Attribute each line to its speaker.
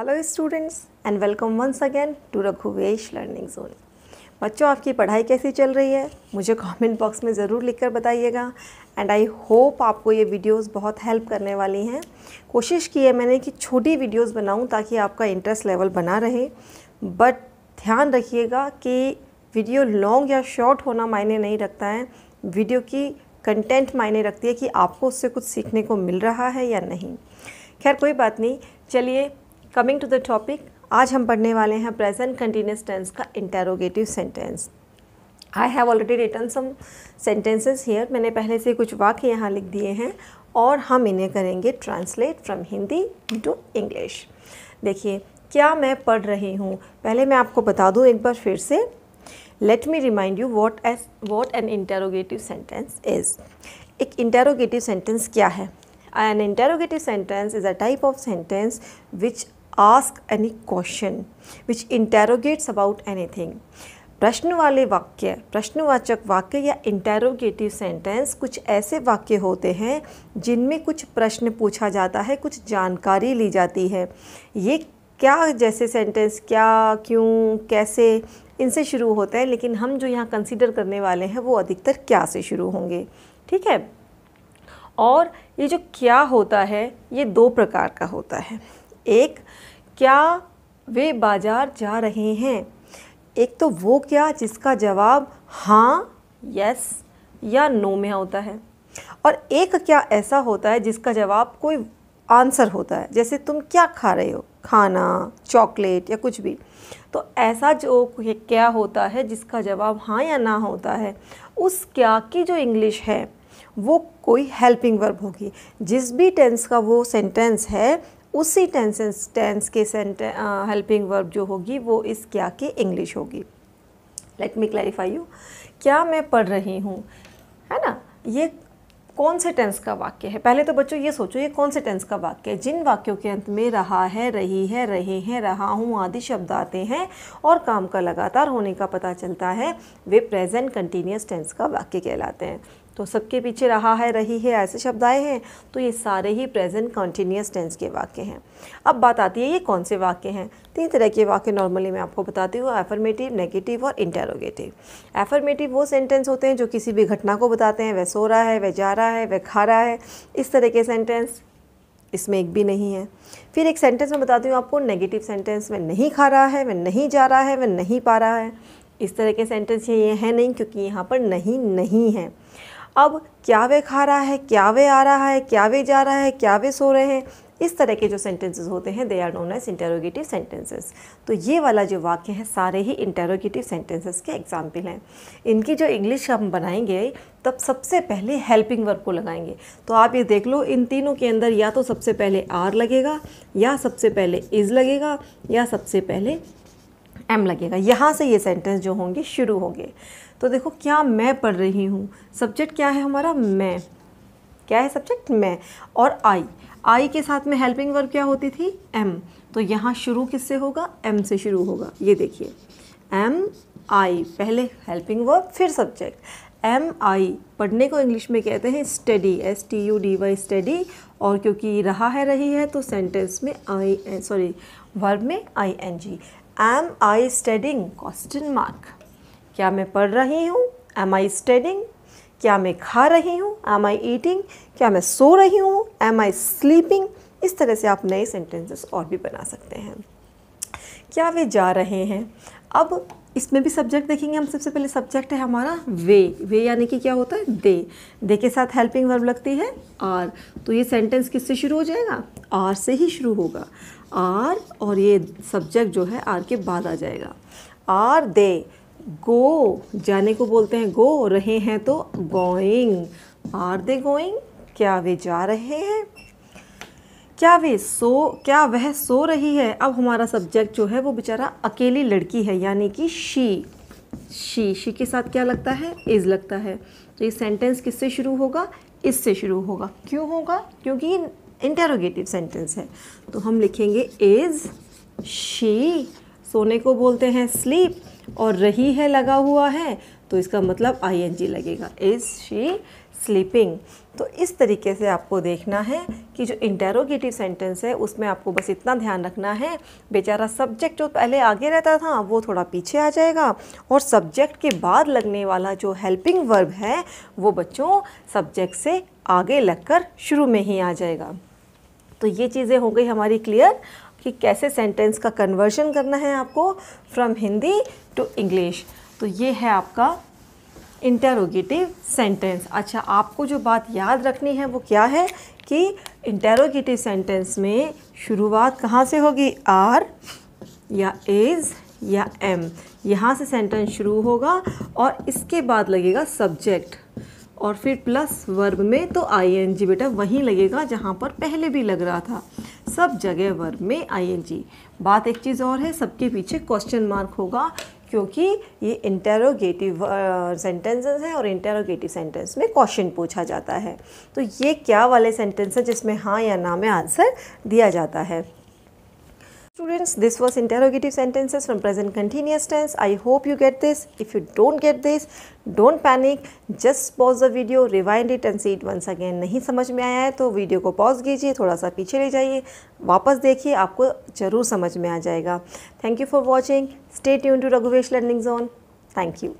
Speaker 1: Hello students and welcome once again to Raghuvesh learning zone बच्चों आपकी पढ़ाई कैसी चल रही है मुझे कमेंट बॉक्स में ज़रूर लिखकर बताइएगा एंड आई होप आपको ये वीडियोस बहुत हेल्प करने वाली हैं कोशिश की है मैंने कि छोटी वीडियोस बनाऊं ताकि आपका इंटरेस्ट लेवल बना रहे बट ध्यान रखिएगा कि वीडियो लॉन्ग या शॉर्ट होना मायने नहीं रखता है वीडियो की कंटेंट मायने रखती है कि आपको उससे कुछ सीखने को मिल रहा है या नहीं खैर कोई बात नहीं चलिए कमिंग टू द टॉपिक आज हम पढ़ने वाले हैं प्रेजेंट कंटिन्यूस टेंस का interrogative sentence I have already written some sentences here मैंने पहले से कुछ वाक्य यहाँ लिख दिए हैं और हम इन्हें करेंगे translate from Hindi to English देखिए क्या मैं पढ़ रही हूँ पहले मैं आपको बता दूँ एक बार फिर से let me remind you what is what an interrogative sentence is एक इंटेरोगेटिव सेंटेंस क्या है an interrogative sentence is a type of sentence which ask any question which interrogates about thing प्रश्न वाले वाक्य प्रश्नवाचक वाक्य या इंटेरोगेटिव सेंटेंस कुछ ऐसे वाक्य होते हैं जिनमें कुछ प्रश्न पूछा जाता है कुछ जानकारी ली जाती है ये क्या जैसे सेंटेंस क्या क्यों कैसे इनसे शुरू होते हैं लेकिन हम जो यहाँ कंसिडर करने वाले हैं वो अधिकतर क्या से शुरू होंगे ठीक है और ये जो क्या होता है ये दो प्रकार का होता है एक क्या वे बाज़ार जा रहे हैं एक तो वो क्या जिसका जवाब हाँ यस या नो में होता है और एक क्या ऐसा होता है जिसका जवाब कोई आंसर होता है जैसे तुम क्या खा रहे हो खाना चॉकलेट या कुछ भी तो ऐसा जो क्या होता है जिसका जवाब हाँ या ना होता है उस क्या की जो इंग्लिश है वो कोई हेल्पिंग वर्ब होगी जिस भी टेंस का वो सेंटेंस है उसी टेंस टेंस के हेल्पिंग वर्ब uh, जो होगी वो इस क्या की इंग्लिश होगी लेट मी क्लैरिफाई यू क्या मैं पढ़ रही हूँ है ना ये कौन से टेंस का वाक्य है पहले तो बच्चों ये सोचो ये कौन से टेंस का वाक्य है जिन वाक्यों के अंत में रहा है रही है रहे हैं रहा हूँ आदि शब्द आते हैं और काम का लगातार होने का पता चलता है वे प्रेजेंट कंटिन्यूस टेंस का वाक्य कहलाते हैं तो सबके पीछे रहा है रही है ऐसे शब्द आए हैं तो ये सारे ही प्रेजेंट कॉन्टीन्यूस टेंस के वाक्य हैं अब बात आती है ये कौन से वाक्य हैं तीन तरह के वाक्य नॉर्मली मैं आपको बताती हूँ एफर्मेटिव नेगेटिव और इंटेरोगेटिव एफर्मेटिव वो सेंटेंस होते हैं जो किसी भी घटना को बताते हैं वह सो रहा है वह जा रहा है वह खा रहा है इस तरह के सेंटेंस इसमें एक भी नहीं है फिर एक सेंटेंस में बताती हूँ आपको नेगेटिव सेंटेंस में नहीं खा रहा है वह नहीं जा रहा है वह नहीं पा रहा है इस तरह के सेंटेंस ये हैं नहीं क्योंकि यहाँ पर नहीं नहीं है अब क्या वे खा रहा है क्या वे आ रहा है क्या वे जा रहा है क्या वे सो रहे हैं इस तरह के जो सेंटेंसेस होते हैं they are known as interrogative sentences तो ये वाला जो वाक्य है सारे ही इंटेरोगेटिव सेंटेंसेस के एग्जाम्पल हैं इनकी जो इंग्लिश हम बनाएंगे तब सबसे पहले हेल्पिंग वर्ब को लगाएंगे तो आप ये देख लो इन तीनों के अंदर या तो सबसे पहले आर लगेगा या सबसे पहले इज़ लगेगा या सबसे पहले एम लगेगा यहाँ से ये सेंटेंस जो होंगे शुरू होंगे तो देखो क्या मैं पढ़ रही हूँ सब्जेक्ट क्या है हमारा मैं क्या है सब्जेक्ट मैं और आई आई के साथ में हेल्पिंग वर्ब क्या होती थी एम तो यहाँ शुरू किससे होगा एम से शुरू होगा ये देखिए एम आई पहले हेल्पिंग वर्ब फिर सब्जेक्ट एम आई पढ़ने को इंग्लिश में कहते हैं study S T U D Y study और क्योंकि रहा है रही है तो सेंटेंस में आई सॉरी वर्ब में I N G am I studying question mark क्या मैं पढ़ रही हूँ एम आई स्टडिंग क्या मैं खा रही हूँ एम आई ईटिंग क्या मैं सो रही हूँ एम आई स्लीपिंग इस तरह से आप नए सेंटेंसेस और भी बना सकते हैं क्या वे जा रहे हैं अब इसमें भी सब्जेक्ट देखेंगे हम सबसे पहले सब्जेक्ट है हमारा वे वे यानी कि क्या होता है दे दे के साथ हेल्पिंग वर्ब लगती है आर तो ये सेंटेंस किससे शुरू हो जाएगा आर से ही शुरू होगा आर और ये सब्जेक्ट जो है आर के बाद आ जाएगा आर दे गो जाने को बोलते हैं गो रहे हैं तो गोइंग आर दे गोइंग क्या वे जा रहे हैं क्या वे सो क्या वह सो रही है अब हमारा सब्जेक्ट जो है वो बेचारा अकेली लड़की है यानी कि शी शी शी के साथ क्या लगता है इज़ लगता है तो ये सेंटेंस किससे शुरू होगा इससे शुरू होगा क्यों होगा क्योंकि इंटेरोगेटिव सेंटेंस है तो हम लिखेंगे इज़ शी सोने को बोलते हैं स्लीप और रही है लगा हुआ है तो इसका मतलब आई एन जी लगेगा इज़ शी स्लीपिंग तो इस तरीके से आपको देखना है कि जो इंटेरोगेटिव सेंटेंस है उसमें आपको बस इतना ध्यान रखना है बेचारा सब्जेक्ट जो पहले आगे रहता था वो थोड़ा पीछे आ जाएगा और सब्जेक्ट के बाद लगने वाला जो हेल्पिंग वर्ब है वो बच्चों सब्जेक्ट से आगे लगकर शुरू में ही आ जाएगा तो ये चीज़ें हो गई हमारी क्लियर कि कैसे सेंटेंस का कन्वर्जन करना है आपको फ्रॉम हिंदी टू इंग्लिश तो ये है आपका इंटेरोगेटिव सेंटेंस अच्छा आपको जो बात याद रखनी है वो क्या है कि इंटेरोगेटिव सेंटेंस में शुरुआत कहाँ से होगी आर या एज या एम यहाँ से सेंटेंस शुरू होगा और इसके बाद लगेगा सब्जेक्ट और फिर प्लस वर्ब में तो आईएनजी बेटा वहीं लगेगा जहाँ पर पहले भी लग रहा था सब जगह वर्ब में आईएनजी बात एक चीज़ और है सबके पीछे क्वेश्चन मार्क होगा क्योंकि ये इंटेरोगेटिव सेंटेंसेस हैं और इंटेरोगेटिव सेंटेंस में क्वेश्चन पूछा जाता है तो ये क्या वाले सेंटेंस है जिसमें हाँ या ना में आंसर दिया जाता है Students, this was interrogative sentences from present continuous tense. I hope you get this. If you don't get this, don't panic. Just pause the video, rewind it and see it once again. nahi samajh mein aaya hai to video ko pause kijiye thoda sa piche le jaiye wapas dekhiye aapko zarur samajh mein aa jayega thank you for watching stay tuned to raghuvesh learning zone thank you